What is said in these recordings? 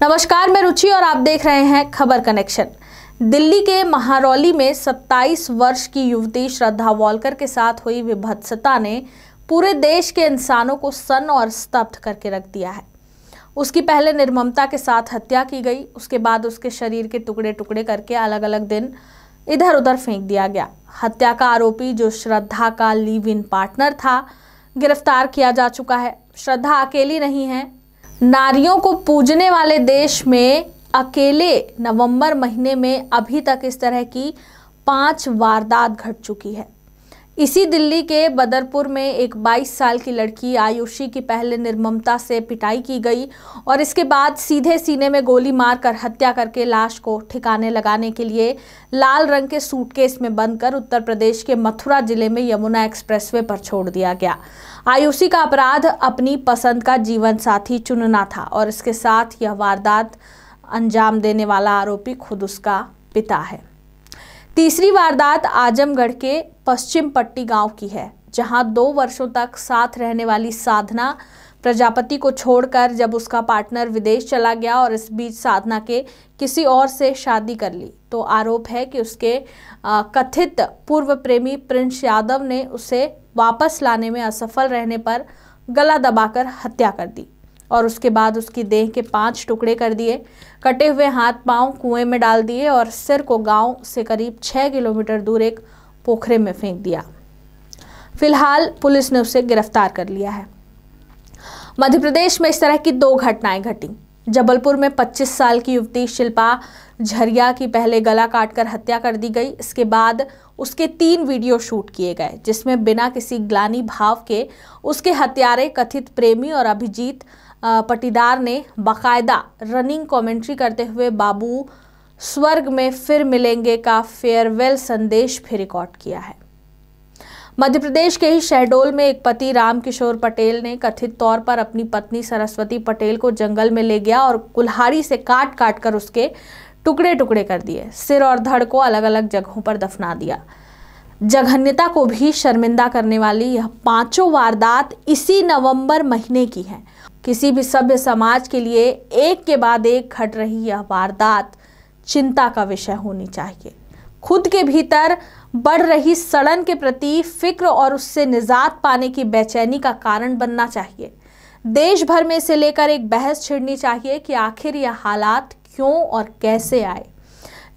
नमस्कार मैं रुचि और आप देख रहे हैं खबर कनेक्शन दिल्ली के महारौली में 27 वर्ष की युवती श्रद्धा वॉलकर के साथ हुई विभत्सता ने पूरे देश के इंसानों को सन और स्तब्ध करके रख दिया है उसकी पहले निर्ममता के साथ हत्या की गई उसके बाद उसके शरीर के टुकड़े टुकड़े करके अलग अलग दिन इधर उधर फेंक दिया गया हत्या का आरोपी जो श्रद्धा का लीव इन पार्टनर था गिरफ्तार किया जा चुका है श्रद्धा अकेली नहीं है नारियों को पूजने वाले देश में अकेले नवंबर महीने में अभी तक इस तरह की पांच वारदात घट चुकी है इसी दिल्ली के बदरपुर में एक 22 साल की लड़की आयुषी की पहले निर्ममता से पिटाई की गई और इसके बाद सीधे सीने में गोली मारकर हत्या करके लाश को ठिकाने लगाने के लिए लाल रंग के सूटकेस में बंद कर उत्तर प्रदेश के मथुरा जिले में यमुना एक्सप्रेसवे पर छोड़ दिया गया आयुषी का अपराध अपनी पसंद का जीवन साथी चुनना था और इसके साथ यह वारदात अंजाम देने वाला आरोपी खुद उसका पिता है तीसरी वारदात आजमगढ़ के पश्चिम पट्टी गांव की है जहां दो वर्षों तक साथ रहने वाली साधना प्रजापति को छोड़कर जब उसका पार्टनर विदेश चला गया और इस बीच साधना के किसी और से शादी कर ली तो आरोप है कि उसके कथित पूर्व प्रेमी प्रिंस यादव ने उसे वापस लाने में असफल रहने पर गला दबाकर हत्या कर दी और उसके बाद उसकी देह के पांच टुकड़े कर दिए कटे हुए हाथ पांव कुएं में डाल दिए और सिर को गांव से करीब छः किलोमीटर दूर एक पोखरे में फेंक दिया फिलहाल पुलिस ने उसे गिरफ्तार कर लिया है मध्य प्रदेश में इस तरह की दो घटनाएं घटी जबलपुर में 25 साल की युवती शिल्पा झरिया की पहले गला काटकर हत्या कर दी गई इसके बाद उसके तीन वीडियो शूट किए गए जिसमें बिना किसी ग्लानी भाव के उसके हत्यारे कथित प्रेमी और अभिजीत पटीदार ने बाकायदा रनिंग कमेंट्री करते हुए बाबू स्वर्ग में फिर मिलेंगे का फेयरवेल संदेश भी रिकॉर्ड किया है मध्य प्रदेश के ही शहडोल में एक पति रामकिशोर पटेल ने कथित तौर पर अपनी पत्नी सरस्वती पटेल को जंगल में ले गया और कुल्हाड़ी से काट काट कर उसके टुकड़े टुकड़े कर दिए सिर और धड़ को अलग अलग जगहों पर दफना दिया जघन्यता को भी शर्मिंदा करने वाली यह पांचों वारदात इसी नवंबर महीने की है किसी भी सभ्य समाज के लिए एक के बाद एक घट रही यह वारदात चिंता का विषय होनी चाहिए खुद के भीतर बढ़ रही सड़न के प्रति फिक्र और उससे निजात पाने की बेचैनी का कारण बनना चाहिए देश भर में इसे लेकर एक बहस छिड़नी चाहिए कि आखिर यह हालात क्यों और कैसे आए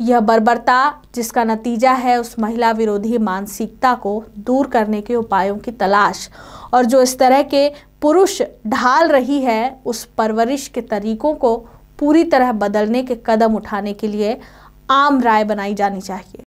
यह बर्बरता जिसका नतीजा है उस महिला विरोधी मानसिकता को दूर करने के उपायों की तलाश और जो इस तरह के पुरुष ढाल रही है उस परवरिश के तरीकों को पूरी तरह बदलने के कदम उठाने के लिए आम राय बनाई जानी चाहिए